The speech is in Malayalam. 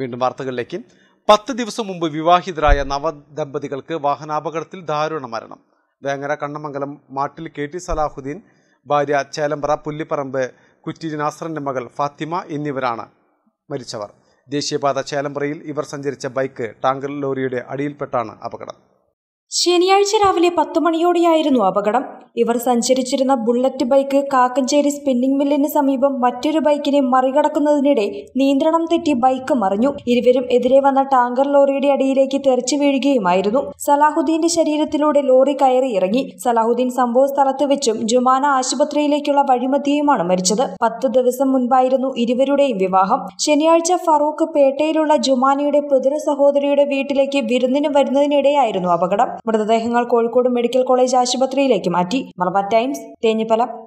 വീണ്ടും വാർത്തകളിലേക്ക് പത്ത് ദിവസം മുമ്പ് വിവാഹിതരായ നവദമ്പതികൾക്ക് വാഹനാപകടത്തിൽ ദാരുണ മരണം വേങ്ങര കണ്ണമംഗലം മാട്ടിൽ കെ ടി സലാഹുദ്ദീൻ ഭാര്യ ചേലമ്പ്ര പുല്ലിപ്പറമ്പ് കുറ്റിരി നാസറിൻ്റെ മകൾ ഫാത്തിമ എന്നിവരാണ് മരിച്ചവർ ദേശീയപാത ചേലമ്പ്രയിൽ ഇവർ സഞ്ചരിച്ച ബൈക്ക് ടാങ്കർ ലോറിയുടെ അടിയിൽപ്പെട്ടാണ് അപകടം ശനിയാഴ്ച രാവിലെ പത്ത് മണിയോടെയായിരുന്നു അപകടം ഇവർ സഞ്ചരിച്ചിരുന്ന ബുള്ളറ്റ് ബൈക്ക് കാക്കഞ്ചേരി സ്പിന്നിംഗ് മില്ലിന് സമീപം മറ്റൊരു ബൈക്കിനെ മറികടക്കുന്നതിനിടെ നിയന്ത്രണം തെറ്റി ബൈക്ക് മറിഞ്ഞു ഇരുവരും എതിരെ വന്ന ടാങ്കർ ലോറിയുടെ അടിയിലേക്ക് തെറിച്ചു വീഴുകയുമായിരുന്നു സലാഹുദ്ദീന്റെ ശരീരത്തിലൂടെ ലോറി കയറി ഇറങ്ങി സലാഹുദ്ദീൻ സംഭവ സ്ഥലത്ത് വെച്ചും ജുമാന ആശുപത്രിയിലേക്കുള്ള വഴിമധ്യയുമാണ് മരിച്ചത് പത്ത് ദിവസം മുൻപായിരുന്നു ഇരുവരുടെയും വിവാഹം ശനിയാഴ്ച ഫറൂഖ് പേട്ടയിലുള്ള ജുമാനയുടെ പിതൃ സഹോദരിയുടെ വീട്ടിലേക്ക് വിരുന്നിന് വരുന്നതിനിടെയായിരുന്നു അപകടം മൃതദേഹങ്ങൾ കോഴിക്കോട് മെഡിക്കൽ കോളേജ് ആശുപത്രിയിലേക്ക് മാറ്റി മലബാർ ടൈംസ് തേഞ്ഞിപ്പലം